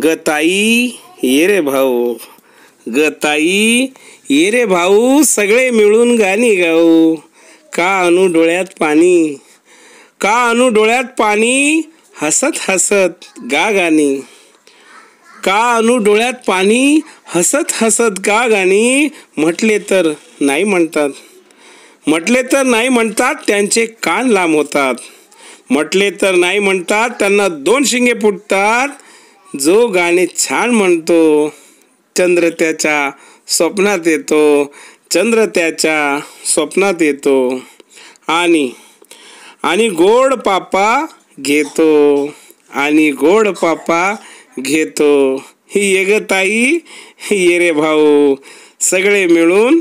गताई ये रे भाऊ गताई ये रे भाऊ सगळे मिळून गाणी गाऊ का अनु डोळ्यात पाणी का अनु डोळ्यात पाणी हसत हसत गा गाणी का अनु डोळ्यात पाणी हसत हसत गा गाणी म्हटले तर नाही म्हणतात म्हटले तर नाही म्हणतात त्यांचे कान लांब होतात म्हटले तर नाही म्हणतात त्यांना दोन शिंगे फुटतात जो गाणे छान म्हणतो चंद्र त्याच्या स्वप्नात येतो चंद्र त्याच्या स्वप्नात येतो आणि आणि गोड पापा घेतो आणि गोड पापा घेतो ही ये ये रे भाऊ सगळे मिळून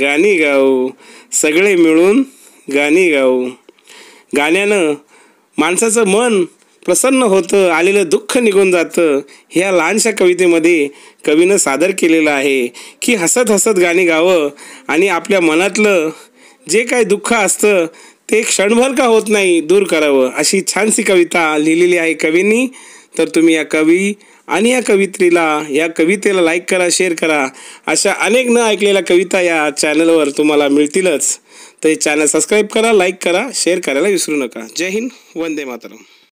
गाणी गाऊ सगळे मिळून गाणी गाऊ गाण्यानं माणसाचं मन प्रसन्न होतं आलेलं दुःख निघून जातं ह्या लहानशा कवितेमध्ये कवीनं सादर केलेलं आहे की हसत हसत गाणी गावं आणि आपल्या मनातलं जे काय दुःख असतं ते क्षणभर का होत नाही दूर करावं अशी छानशी कविता लिहिलेली आहे कवींनी तर तुम्ही या कवी आणि या कवित्रीला या कवितेला लाईक करा शेअर करा अशा अनेक न ऐकलेल्या कविता या चॅनलवर तुम्हाला मिळतीलच तर हे चॅनल सबस्क्राईब करा लाईक करा शेअर करायला विसरू नका जय हिंद वंदे मातरम